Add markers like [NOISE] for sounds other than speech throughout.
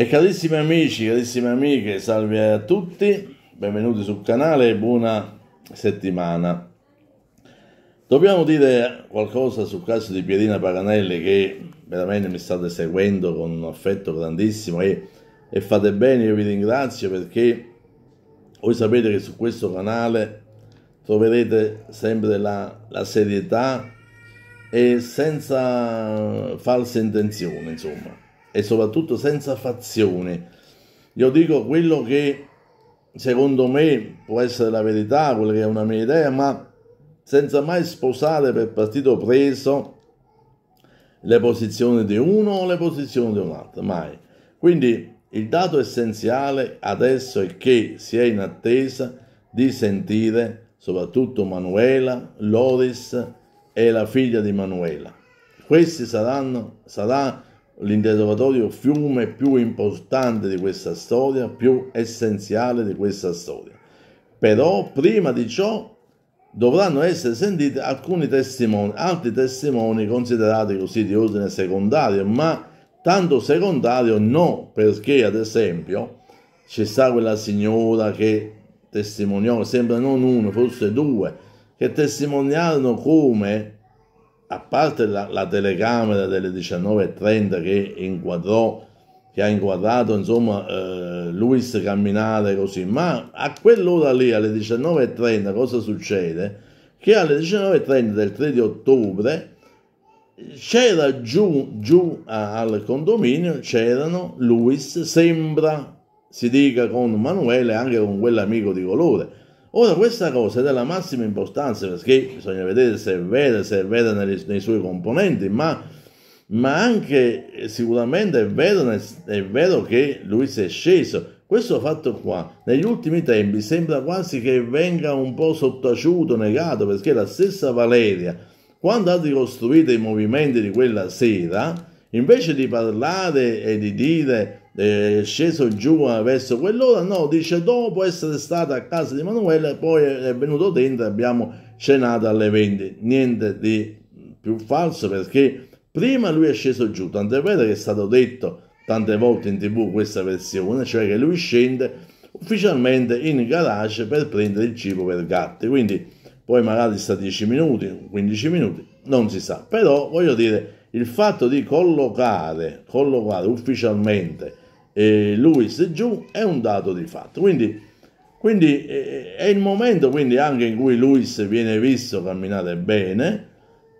E carissimi amici, carissime amiche, salve a tutti, benvenuti sul canale e buona settimana. Dobbiamo dire qualcosa sul caso di Pierina Paganelli che veramente mi state seguendo con un affetto grandissimo e, e fate bene, io vi ringrazio perché voi sapete che su questo canale troverete sempre la, la serietà e senza false intenzioni, insomma e soprattutto senza fazione. Io dico quello che secondo me può essere la verità, quella che è una mia idea, ma senza mai sposare per partito preso le posizioni di uno o le posizioni di un altro, mai. Quindi il dato essenziale adesso è che si è in attesa di sentire soprattutto Manuela, Loris e la figlia di Manuela. Questi saranno, sarà l'interrogatorio fiume più importante di questa storia, più essenziale di questa storia. Però prima di ciò dovranno essere sentiti alcuni testimoni, altri testimoni considerati così di ordine secondario, ma tanto secondario no, perché ad esempio ci sta quella signora che testimoniò, sembra non uno, forse due, che testimoniarono come a parte la, la telecamera delle 19.30 che inquadrò, che ha inquadrato insomma eh, Luis camminare così, ma a quell'ora lì alle 19.30 cosa succede? Che alle 19.30 del 3 di ottobre c'era giù, giù a, al condominio, c'erano Luis, sembra si dica con Manuele anche con quell'amico di colore Ora questa cosa è della massima importanza perché bisogna vedere se è vera, se è vera nei, nei suoi componenti, ma, ma anche eh, sicuramente è vero, è vero, che lui si è sceso. Questo fatto qua, negli ultimi tempi, sembra quasi che venga un po' sottaciuto, negato, perché la stessa Valeria, quando ha ricostruito i movimenti di quella sera, invece di parlare e di dire eh, sceso giù verso quell'ora, no, dice dopo essere stato a casa di Emanuele, poi è venuto dentro e abbiamo cenato alle 20. Niente di più falso perché prima lui è sceso giù, tant'è vero che è stato detto tante volte in tv questa versione, cioè che lui scende ufficialmente in garage per prendere il cibo per gatti, quindi poi magari sta 10 minuti, 15 minuti, non si sa, però voglio dire il fatto di collocare, collocare ufficialmente e Luis giù è un dato di fatto. Quindi, quindi eh, eh, è il momento quindi, anche in cui Luis viene visto camminare bene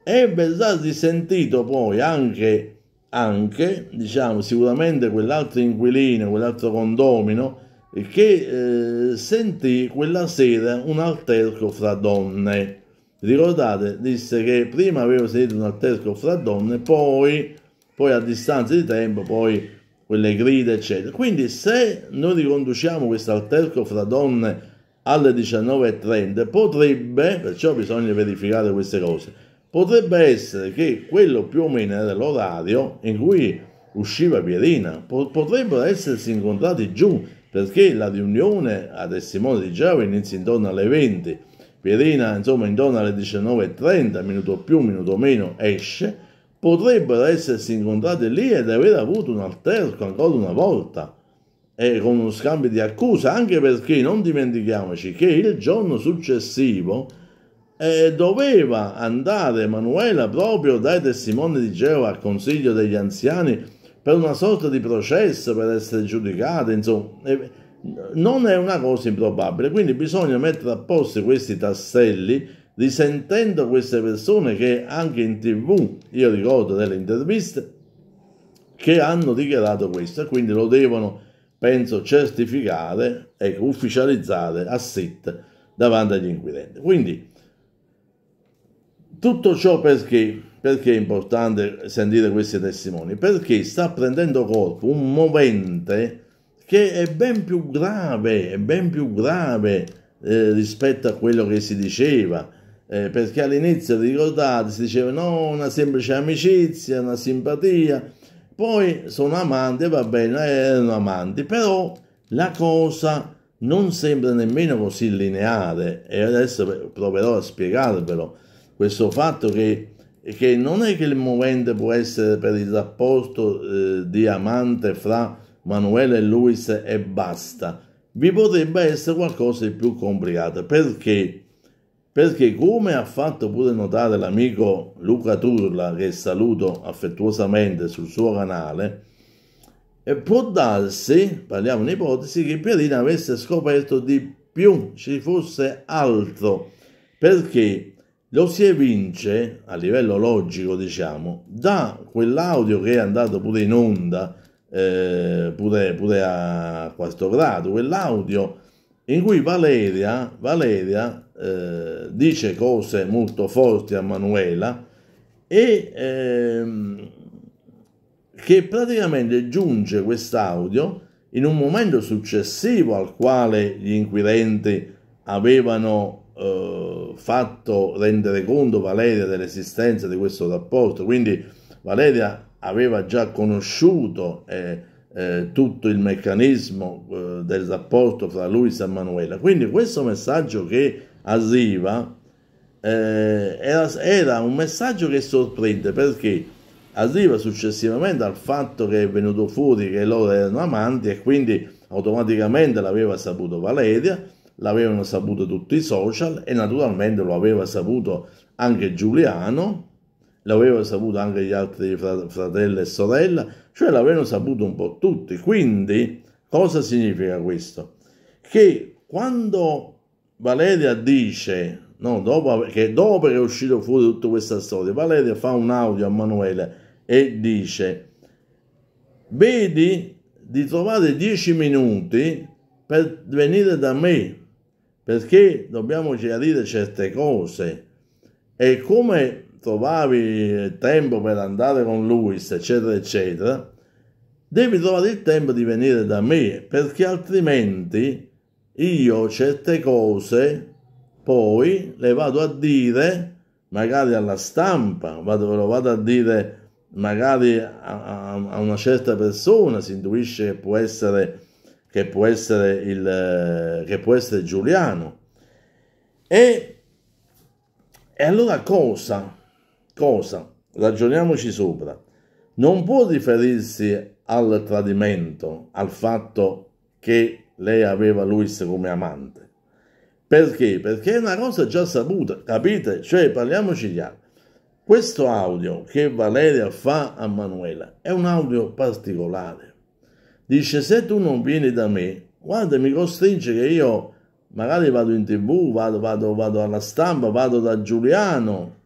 e Bezzati sentito poi anche, anche diciamo, sicuramente quell'altro inquilino, quell'altro condomino che eh, sentì quella sera un alterco fra donne. Ricordate, disse che prima avevo sentito un alterco fra donne, poi, poi a distanza di tempo, poi quelle grida, eccetera. Quindi se noi riconduciamo questo alterco fra donne alle 19.30, potrebbe, perciò bisogna verificare queste cose, potrebbe essere che quello più o meno era l'orario in cui usciva Pierina, potrebbero essersi incontrati giù, perché la riunione a testimone di Giove inizia intorno alle 20, Pierina insomma intorno alle 19.30, minuto più, minuto meno, esce, potrebbero essersi incontrate lì ed aver avuto un alterco ancora una volta e con uno scambio di accusa, anche perché non dimentichiamoci che il giorno successivo eh, doveva andare Manuela proprio dai testimoni di Geova al consiglio degli anziani per una sorta di processo per essere giudicata, insomma, eh, non è una cosa improbabile, quindi bisogna mettere a posto questi tasselli risentendo queste persone che anche in tv, io ricordo delle interviste, che hanno dichiarato questo e quindi lo devono, penso, certificare e ecco, ufficializzare a SIT davanti agli inquirenti. Quindi, tutto ciò perché? Perché è importante sentire questi testimoni? Perché sta prendendo corpo un movente che è ben più grave, è ben più grave eh, rispetto a quello che si diceva, eh, perché all'inizio ricordate si diceva no, una semplice amicizia, una simpatia, poi sono amanti, va bene, eh, erano amanti, però la cosa non sembra nemmeno così lineare e adesso proverò a spiegarvelo, questo fatto che, che non è che il movente può essere per il rapporto eh, di amante fra Manuele e Luis e basta, vi potrebbe essere qualcosa di più complicato perché perché come ha fatto pure notare l'amico Luca Turla, che saluto affettuosamente sul suo canale, eh, può darsi, parliamo in ipotesi, che Pierina avesse scoperto di più, ci fosse altro, perché lo si evince, a livello logico diciamo, da quell'audio che è andato pure in onda, eh, pure, pure a questo grado, quell'audio in cui Valeria, Valeria eh, dice cose molto forti a Manuela e ehm, che praticamente giunge quest'audio in un momento successivo al quale gli inquirenti avevano eh, fatto rendere conto Valeria dell'esistenza di questo rapporto, quindi Valeria aveva già conosciuto eh, eh, tutto il meccanismo eh, del rapporto fra lui e Manuela. Quindi questo messaggio che arriva eh, era, era, un messaggio che sorprende perché arriva successivamente al fatto che è venuto fuori che loro erano amanti e quindi automaticamente l'aveva saputo Valeria, l'avevano saputo tutti i social e naturalmente lo aveva saputo anche Giuliano, lo aveva saputo anche gli altri fratelli e sorella, cioè l'avevano saputo un po' tutti. Quindi cosa significa questo? Che quando Valeria dice no, dopo, che dopo che è uscito fuori tutta questa storia, Valeria fa un audio a Manuele e dice vedi di trovare dieci minuti per venire da me perché dobbiamo chiarire certe cose e come trovavi tempo per andare con Luis, eccetera, eccetera, devi trovare il tempo di venire da me, perché altrimenti io certe cose poi le vado a dire magari alla stampa, vado, lo vado a dire magari a, a, a una certa persona, si intuisce che può essere, che può essere, il, che può essere Giuliano. E, e allora cosa? cosa, ragioniamoci sopra, non può riferirsi al tradimento, al fatto che lei aveva Luis come amante. Perché? Perché è una cosa già saputa, capite? Cioè, parliamoci di altro. Questo audio che Valeria fa a Manuela è un audio particolare. Dice, se tu non vieni da me, guarda, mi costringe che io magari vado in tv, vado, vado, vado alla stampa, vado da Giuliano,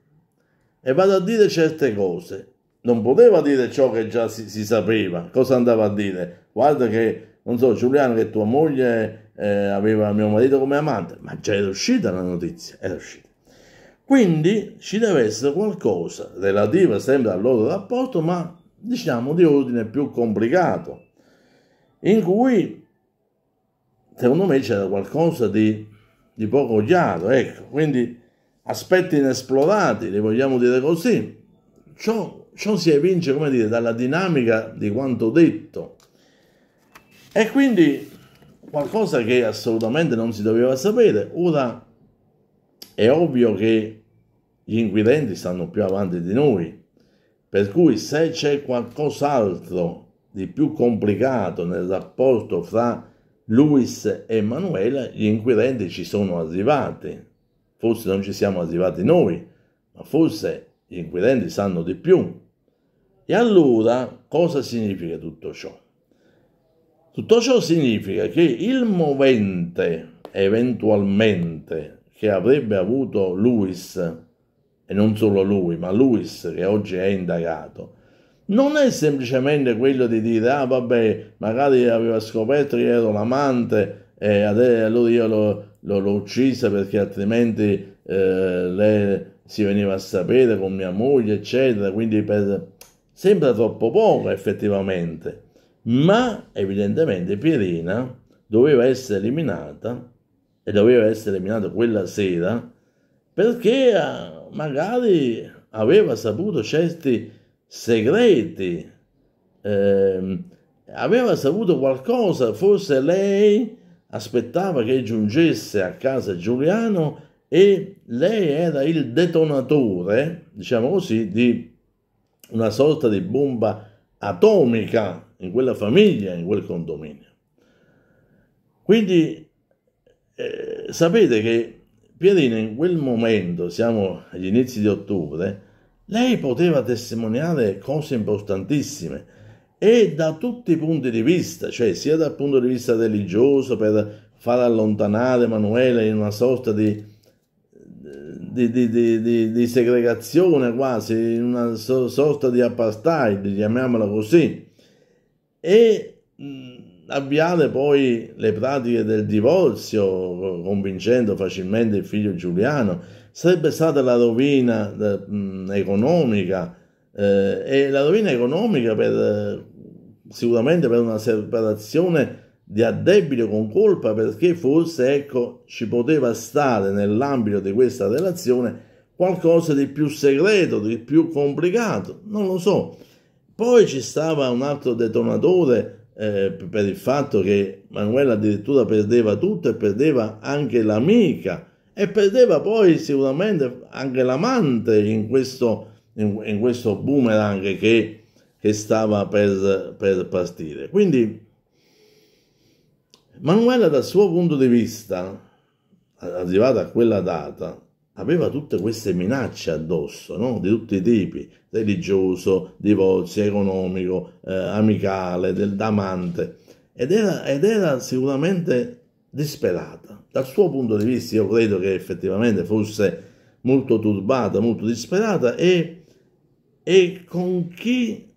e vado a dire certe cose. Non poteva dire ciò che già si, si sapeva. Cosa andava a dire? Guarda che, non so, Giuliano, che tua moglie eh, aveva mio marito come amante, ma già era uscita la notizia, era uscita. Quindi ci deve essere qualcosa relativo sempre al loro rapporto, ma diciamo di ordine più complicato, in cui secondo me c'era qualcosa di, di poco chiaro, ecco, quindi aspetti inesplorati, li vogliamo dire così. Ciò, ciò si evince, come dire, dalla dinamica di quanto detto. E quindi qualcosa che assolutamente non si doveva sapere. Ora è ovvio che gli inquirenti stanno più avanti di noi, per cui se c'è qualcos'altro di più complicato nel rapporto fra Luis e Emanuele, gli inquirenti ci sono arrivati, forse non ci siamo arrivati noi, ma forse gli inquirenti sanno di più. E allora cosa significa tutto ciò? Tutto ciò significa che il movente eventualmente che avrebbe avuto Luis, e non solo lui, ma Luis che oggi è indagato, non è semplicemente quello di dire ah vabbè magari aveva scoperto che ero l'amante e allora io lo, lo, l'ho uccisa perché altrimenti eh, lei si veniva a sapere con mia moglie, eccetera. Quindi per... sembra troppo poco effettivamente, ma evidentemente Pierina doveva essere eliminata e doveva essere eliminata quella sera perché eh, magari aveva saputo certi segreti, eh, aveva saputo qualcosa, forse lei aspettava che giungesse a casa Giuliano e lei era il detonatore, diciamo così, di una sorta di bomba atomica in quella famiglia, in quel condominio. Quindi eh, sapete che Pierina in quel momento, siamo agli inizi di ottobre, lei poteva testimoniare cose importantissime e da tutti i punti di vista, cioè sia dal punto di vista religioso per far allontanare Emanuele in una sorta di, di, di, di segregazione quasi, in una so, sorta di apartheid, chiamiamola così, e avviare poi le pratiche del divorzio, convincendo facilmente il figlio Giuliano, sarebbe stata la rovina eh, economica. Eh, e la rovina economica per sicuramente per una separazione di addebito con colpa perché forse ecco ci poteva stare nell'ambito di questa relazione qualcosa di più segreto, di più complicato, non lo so. Poi ci stava un altro detonatore eh, per il fatto che Manuela addirittura perdeva tutto e perdeva anche l'amica e perdeva poi sicuramente anche l'amante in questo, in, in questo boomerang che che stava per, per partire. Quindi Manuela dal suo punto di vista, arrivata a quella data, aveva tutte queste minacce addosso, no? di tutti i tipi, religioso, divorzio, economico, eh, amicale, del damante, ed era, ed era, sicuramente disperata. Dal suo punto di vista io credo che effettivamente fosse molto turbata, molto disperata e, e con chi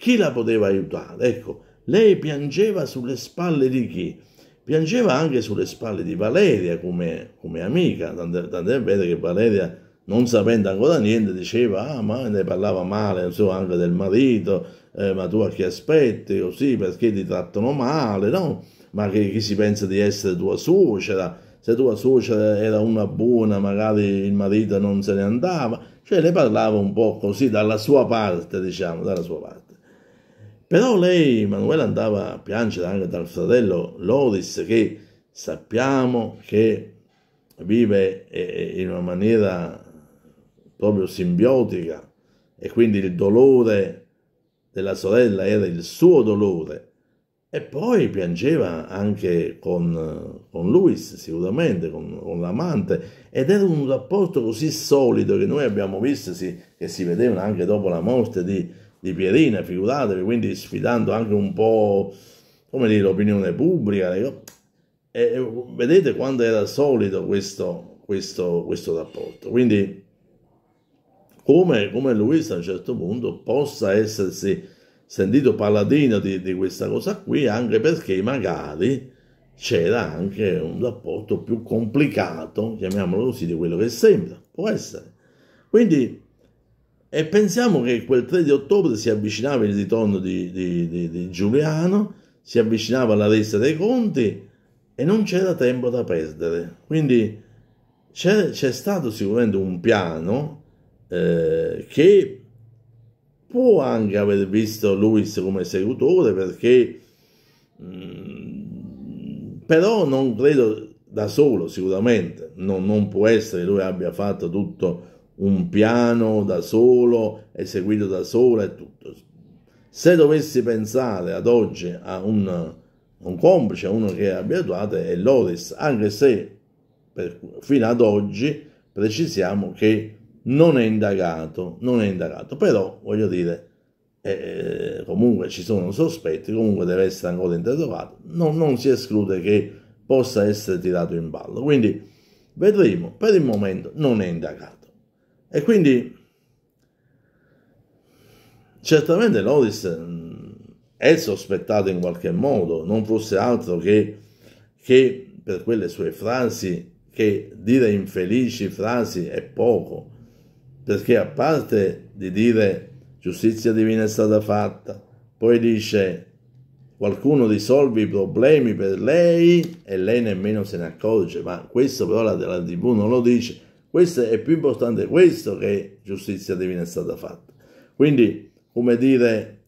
chi la poteva aiutare? Ecco, lei piangeva sulle spalle di chi? Piangeva anche sulle spalle di Valeria come, come amica, tant'è, tant'è vero che Valeria, non sapendo ancora niente, diceva, ah ma ne parlava male, so, anche del marito, eh, ma tu a chi aspetti, così, perché ti trattano male, no? Ma che, chi si pensa di essere tua suocera? Se tua suocera era una buona, magari il marito non se ne andava, cioè le parlava un po' così dalla sua parte, diciamo, dalla sua parte. Però lei, Manuela, andava a piangere anche dal fratello Loris che sappiamo che vive eh, eh, in una maniera proprio simbiotica e quindi il dolore della sorella era il suo dolore e poi piangeva anche con, con Luis sicuramente, con, con, l'amante ed era un rapporto così solido che noi abbiamo visto si, che si vedevano anche dopo la morte di di Pierina, figuratevi, quindi sfidando anche un po', come dire, l'opinione pubblica. E vedete quanto era solido questo, questo, questo rapporto. Quindi come, come Luis a un certo punto possa essersi sentito paladino di, di questa cosa qui, anche perché magari c'era anche un rapporto più complicato, chiamiamolo così, di quello che sembra. Può essere. Quindi e pensiamo che quel 3 di ottobre si avvicinava il ritorno di, di, di, di Giuliano, si avvicinava la resa dei conti e non c'era tempo da perdere. Quindi c'è, c'è stato sicuramente un piano eh, che può anche aver visto Luis come esecutore perché mm, però non credo da solo sicuramente non, non può essere lui abbia fatto tutto un piano da solo, eseguito da sola e tutto. Se dovessi pensare ad oggi a un, un complice, a uno che è abituato, è l'Oris, anche se per, fino ad oggi precisiamo che non è indagato, non è indagato, però voglio dire, eh, eh comunque ci sono sospetti, comunque deve essere ancora interrogato, non, non si esclude che possa essere tirato in ballo, quindi vedremo, per il momento non è indagato. E quindi certamente Loris mm, è sospettato in qualche modo, non fosse altro che, che per quelle sue frasi, che dire infelici frasi è poco, perché a parte di dire giustizia divina è stata fatta, poi dice qualcuno risolve i problemi per lei e lei nemmeno se ne accorge, ma questo però la della tv non lo dice questo è più importante questo che giustizia divina è stata fatta. Quindi, come dire,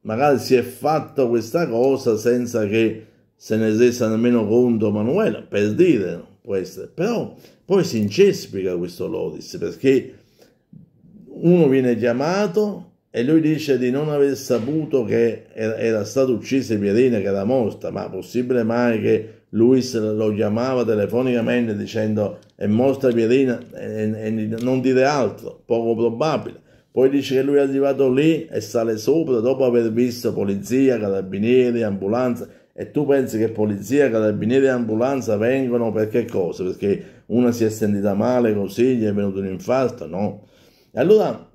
magari si è fatta questa cosa senza che se ne resa nemmeno conto Manuela, per dire questo. Però poi si incespica questo Lodis, perché uno viene chiamato e lui dice di non aver saputo che era, era stata uccisa Pierina, che era morta, ma possibile mai che Luis lo chiamava telefonicamente dicendo è mostra piedina e, e, non dire altro, poco probabile. Poi dice che lui è arrivato lì e sale sopra dopo aver visto polizia, carabinieri, ambulanza. E tu pensi che polizia, carabinieri e ambulanza vengono per che cosa? Perché una si è sentita male così, gli è venuto un infarto? No. E allora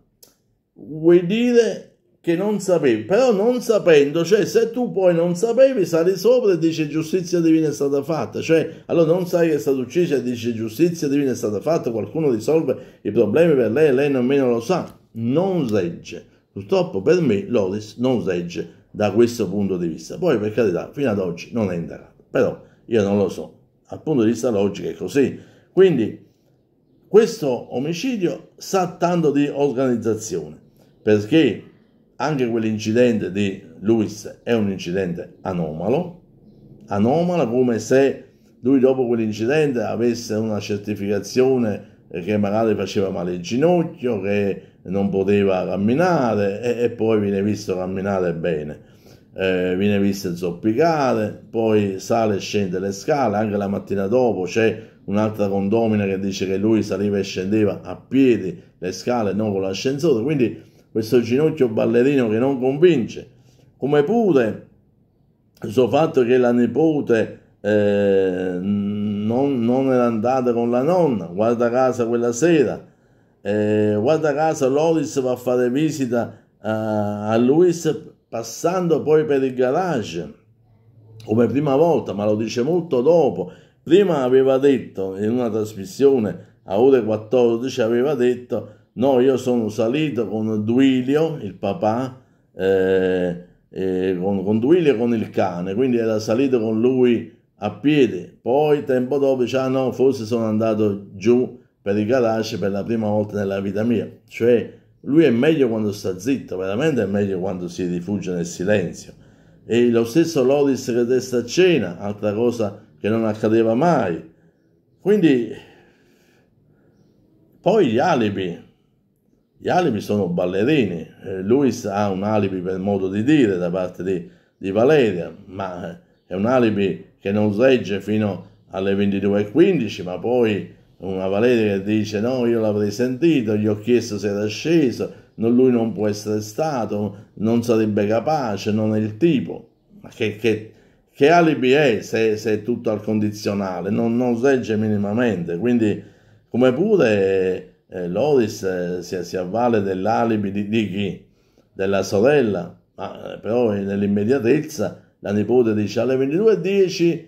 vuoi dire che non sapevi, però non sapendo, cioè se tu poi non sapevi sali sopra e dici giustizia divina è stata fatta, cioè allora non sai che è stato ucciso e dici giustizia divina è stata fatta, qualcuno risolve i problemi per lei e lei nemmeno lo sa, non regge. Purtroppo per me Loris non regge da questo punto di vista. Poi per carità, fino ad oggi non è indagato, però io non lo so, dal punto di vista logico è così. Quindi questo omicidio sa tanto di organizzazione, perché anche quell'incidente di Lewis è un incidente anomalo, anomalo come se lui dopo quell'incidente avesse una certificazione che magari faceva male il ginocchio, che non poteva camminare e, e poi viene visto camminare bene. Eh, viene visto zoppicare, poi sale e scende le scale, anche la mattina dopo c'è un'altra condomina che dice che lui saliva e scendeva a piedi le scale, non con l'ascensore, quindi questo ginocchio ballerino che non convince, come pure questo fatto che la nipote eh, non, non, era andata con la nonna, guarda casa quella sera, eh, guarda casa Loris va a fare visita a, a Luis passando poi per il garage come prima volta, ma lo dice molto dopo. Prima aveva detto in una trasmissione a ore 14 aveva detto No, io sono salito con Duilio, il papà, eh, eh, con, con Duilio e con il cane, quindi era salito con lui a piedi. Poi tempo dopo diceva, ah, no, forse sono andato giù per il garage per la prima volta nella vita mia. Cioè, lui è meglio quando sta zitto, veramente è meglio quando si rifugia nel silenzio. E lo stesso Loris che testa a cena, altra cosa che non accadeva mai. Quindi, poi gli alibi. Gli alibi sono ballerini, eh, Luis ha un alibi per modo di dire da parte di, di Valeria, ma eh, è un alibi che non regge fino alle 22.15, ma poi una Valeria che dice no, io l'avrei sentito, gli ho chiesto se era sceso, non, lui non può essere stato, non sarebbe capace, non è il tipo. Ma che, che, che alibi è se, se, è tutto al condizionale? Non, non regge minimamente, quindi come pure eh, Loris eh, si, si, avvale dell'alibi di, di, chi? Della sorella, ma eh, però nell'immediatezza la nipote dice alle 22.10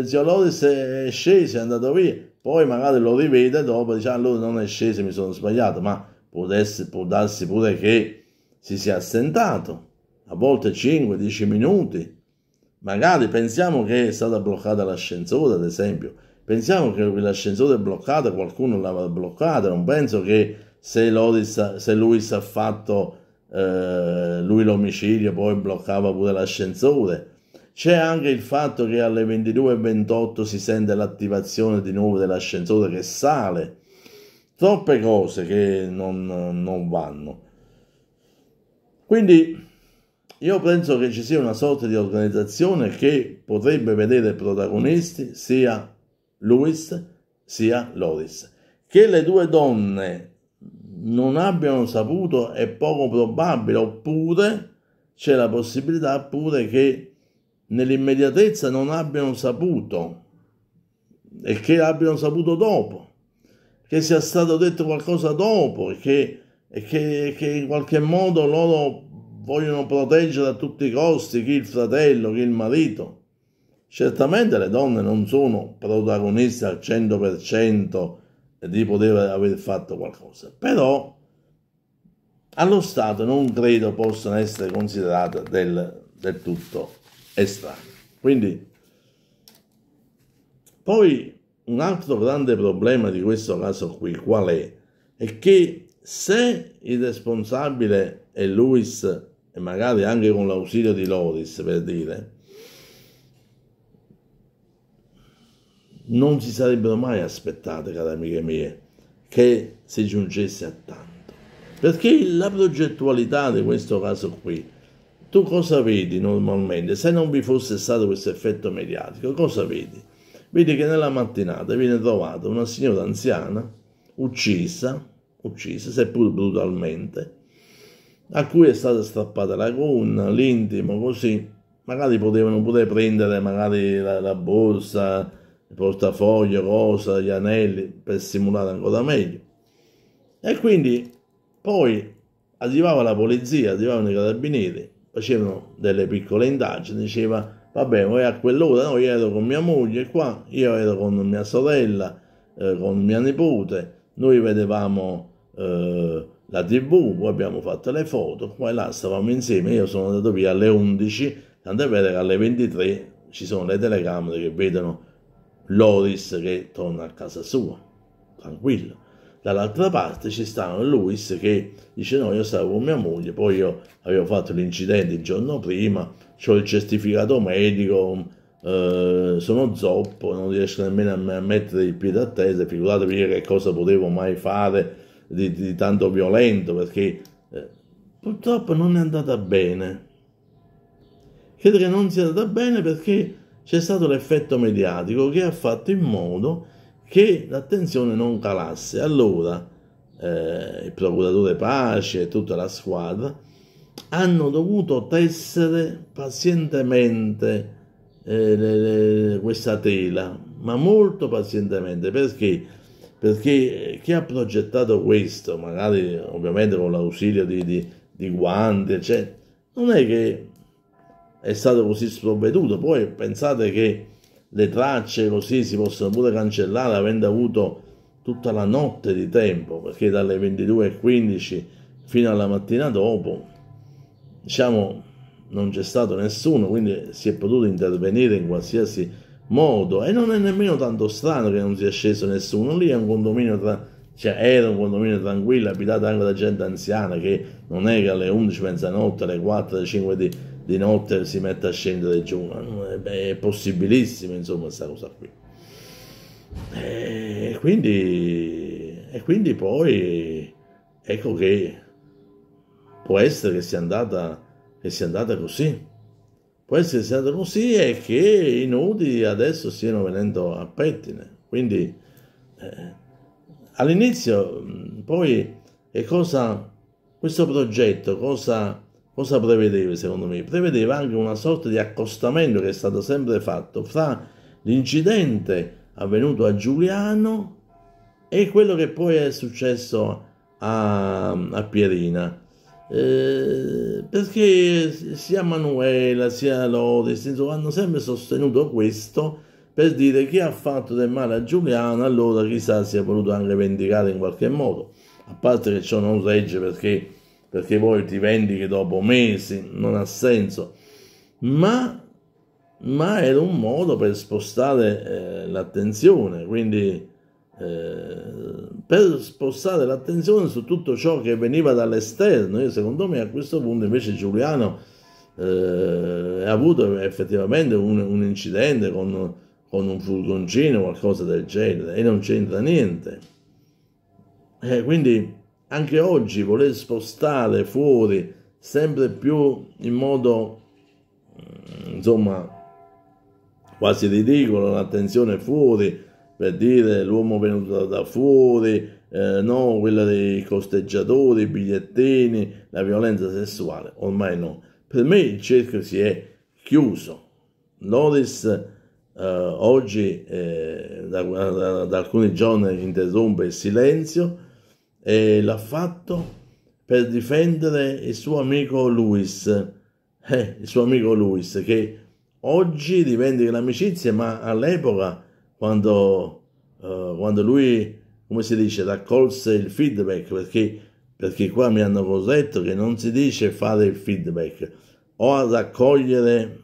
eh, zio Loris è sceso, è andato via, poi magari lo rivede dopo dice ah, allora non è sceso, mi sono sbagliato, ma può, essere, può darsi pure che si sia assentato, a volte 5-10 minuti. Magari pensiamo che è stata bloccata l'ascensore, ad esempio, pensiamo che l'ascensore è bloccato, qualcuno l'aveva bloccato, non penso che se, Loris, se lui si è fatto eh, lui l'omicidio poi bloccava pure l'ascensore. C'è anche il fatto che alle 22.28 si sente l'attivazione di nuovo dell'ascensore che sale. Troppe cose che non, non vanno. Quindi io penso che ci sia una sorta di organizzazione che potrebbe vedere protagonisti sia Louis sia Loris. Che le due donne non abbiano saputo è poco probabile, oppure c'è la possibilità pure che nell'immediatezza non abbiano saputo e che abbiano saputo dopo, che sia stato detto qualcosa dopo e che, e che, che in qualche modo loro vogliono proteggere a tutti i costi chi il fratello, chi il marito. Certamente le donne non sono protagoniste al 100% di poter aver fatto qualcosa, però allo Stato non credo possano essere considerate del, del tutto estranee. Quindi, poi un altro grande problema di questo caso qui qual è? È che se il responsabile è Luis e magari anche con l'ausilio di Loris per dire, non si sarebbero mai aspettate, cari amiche mie, che si giungesse a tanto. Perché la progettualità di questo caso qui, tu cosa vedi normalmente? Se non vi fosse stato questo effetto mediatico, cosa vedi? Vedi che nella mattinata viene trovata una signora anziana uccisa, uccisa seppur brutalmente, a cui è stata strappata la gonna, l'intimo, così. Magari potevano pure prendere magari la, la borsa, il portafoglio, cosa, gli anelli, per simulare ancora meglio. E quindi poi arrivava la polizia, arrivavano i carabinieri, facevano delle piccole indagini, diceva vabbè, voi a quell'ora, no, io ero con mia moglie qua, io ero con mia sorella, eh, con mia nipote, noi vedevamo eh, la tv, poi abbiamo fatto le foto, qua e là stavamo insieme, io sono andato via alle 11, tant'è vero che alle 23 ci sono le telecamere che vedono Loris che torna a casa sua, tranquillo. Dall'altra parte ci sta Luis che dice no, io stavo con mia moglie, poi io avevo fatto l'incidente il giorno prima, ho il certificato medico, eh, sono zoppo, non riesco nemmeno a mettere il piede a terra, figuratevi che cosa potevo mai fare di, di tanto violento perché eh, purtroppo non è andata bene. Credo che non sia andata bene perché c'è stato l'effetto mediatico che ha fatto in modo che l'attenzione non calasse. Allora eh, il procuratore Pace e tutta la squadra hanno dovuto tessere pazientemente eh, le, le, questa tela, ma molto pazientemente perché? perché eh, chi ha progettato questo, magari ovviamente con l'ausilio di, di, di guanti, eccetera, non è che è stato così sprovveduto. Poi pensate che le tracce così si possono pure cancellare avendo avuto tutta la notte di tempo, perché dalle 22.15 fino alla mattina dopo, diciamo, non c'è stato nessuno, quindi si è potuto intervenire in qualsiasi modo e non è nemmeno tanto strano che non sia sceso nessuno, lì è un condominio tra... Cioè, era un condominio tranquillo, abitato anche da gente anziana che non è che alle 11 mezzanotte, alle 4, alle 5 di di notte si mette a scendere giù, è possibilissima, insomma questa cosa qui. E eh, quindi, e quindi poi ecco che può essere che sia andata, che sia andata così. Può essere stato così e che i nudi adesso stiano venendo a pettine. Quindi eh, all'inizio poi che cosa, questo progetto, cosa Cosa prevedeva, secondo me? Prevedeva anche una sorta di accostamento che è stato sempre fatto fra l'incidente avvenuto a Giuliano e quello che poi è successo a, a Pierina. Eh, perché sia Manuela sia Loris hanno sempre sostenuto questo per dire che ha fatto del male a Giuliano allora chissà si è voluto anche vendicare in qualche modo a parte che ciò non regge perché perché poi ti vendichi dopo mesi, non ha senso, ma, ma era un modo per spostare eh, l'attenzione, quindi eh, per spostare l'attenzione su tutto ciò che veniva dall'esterno. Io secondo me a questo punto invece Giuliano eh, ha avuto effettivamente un, un incidente con, con un furgoncino o qualcosa del genere e non c'entra niente. e eh, quindi anche oggi voler spostare fuori sempre più in modo eh, insomma quasi ridicolo l'attenzione fuori per dire l'uomo venuto da fuori eh, no quella dei costeggiatori i bigliettini la violenza sessuale ormai no per me il cerchio si è chiuso Loris eh, oggi eh, da, da, da alcuni giorni interrompe il silenzio e l'ha fatto per difendere il suo amico Luis, eh, il suo amico Luis che oggi rivendica l'amicizia, ma all'epoca quando, eh, quando lui, come si dice, raccolse il feedback, perché, perché qua mi hanno corretto che non si dice fare il feedback o raccogliere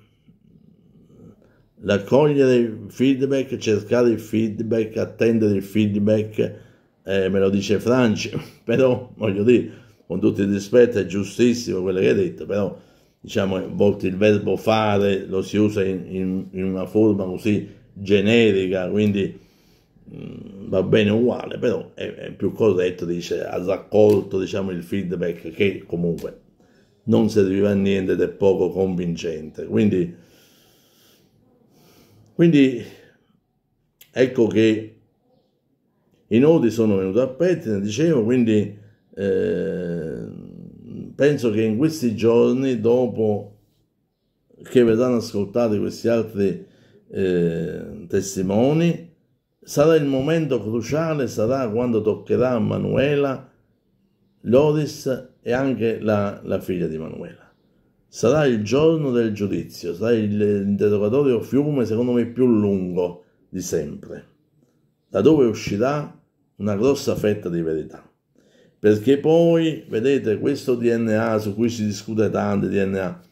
raccogliere il feedback, cercare il feedback, attendere il feedback eh, me lo dice Franci, [LAUGHS] però voglio dire, con tutto il rispetto è giustissimo quello che hai detto, però diciamo, a eh, volte il verbo fare lo si usa in, in, in una forma così generica, quindi mh, mm, va bene uguale, però è, è più corretto, dice, ha raccolto diciamo, il feedback che comunque non serviva a niente ed è poco convincente. Quindi, quindi ecco che i nodi sono venuti a pettine, dicevo, quindi eh, penso che in questi giorni, dopo che verranno ascoltati questi altri eh, testimoni, sarà il momento cruciale, sarà quando toccherà a Manuela, Loris e anche la, la figlia di Manuela sarà il giorno del giudizio, sarà il, l'interrogatorio fiume secondo me più lungo di sempre da dove uscirà una grossa fetta di verità. Perché poi, vedete, questo DNA su cui si discute tanto, DNA,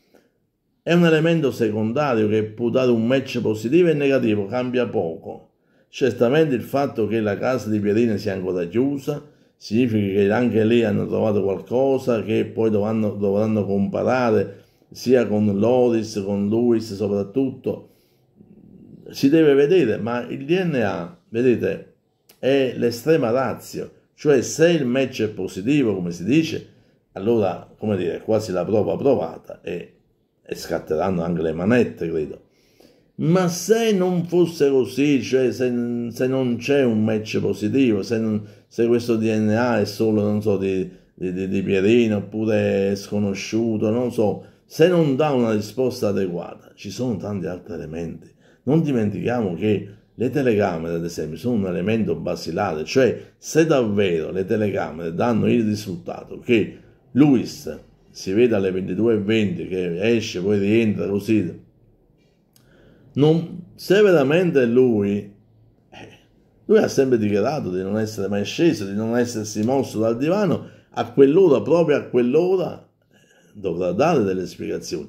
è un elemento secondario che può dare un match positivo e negativo, cambia poco. Certamente il fatto che la casa di Pierina sia ancora chiusa significa che anche lì hanno trovato qualcosa che poi dovranno, dovranno comparare sia con Loris, con Luis soprattutto. Si deve vedere, ma il DNA vedete, è l'estrema razio, cioè se il match è positivo, come si dice, allora, come dire, quasi la prova provata e, e scatteranno anche le manette, credo. Ma se non fosse così, cioè se, se non c'è un match positivo, se, non, se, questo DNA è solo, non so, di, di, di, di Pierino oppure sconosciuto, non so, se non dà una risposta adeguata, ci sono tanti altri elementi. Non dimentichiamo che le telecamere, ad esempio, sono un elemento basilare, cioè se davvero le telecamere danno il risultato che Luis si vede alle 22.20 che esce, poi rientra così, non, se veramente lui, eh, lui ha sempre dichiarato di non essere mai sceso, di non essersi mosso dal divano, a quell'ora, proprio a quell'ora, eh, dovrà dare delle spiegazioni.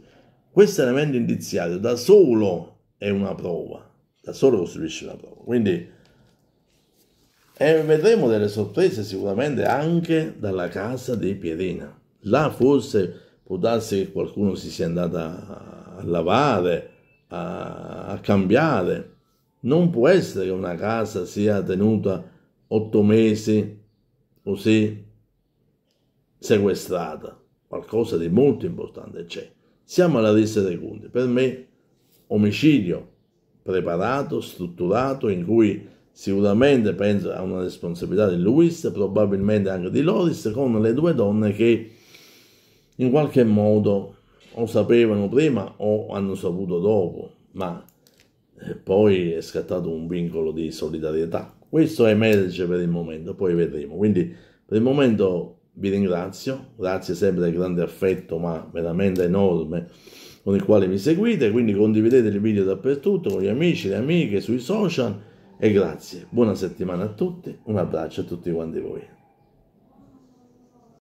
Questo elemento indiziario da solo è una prova da solo costruisce una prova. Quindi e vedremo delle sorprese sicuramente anche dalla casa di Pierina. Là forse può darsi che qualcuno si sia andato a, lavare, a, a, cambiare. Non può essere che una casa sia tenuta otto mesi così sequestrata. Qualcosa di molto importante c'è. Siamo alla lista dei punti. Per me omicidio preparato, strutturato, in cui sicuramente penso a una responsabilità di Luis, probabilmente anche di Loris, con le due donne che in qualche modo o sapevano prima o hanno saputo dopo, ma eh, poi è scattato un vincolo di solidarietà. Questo emerge per il momento, poi vedremo. Quindi per il momento vi ringrazio, grazie sempre del grande affetto, ma veramente enorme con il quale mi seguite, quindi condividete il video dappertutto con gli amici, le amiche, sui social e grazie. Buona settimana a tutti, un abbraccio a tutti quanti voi.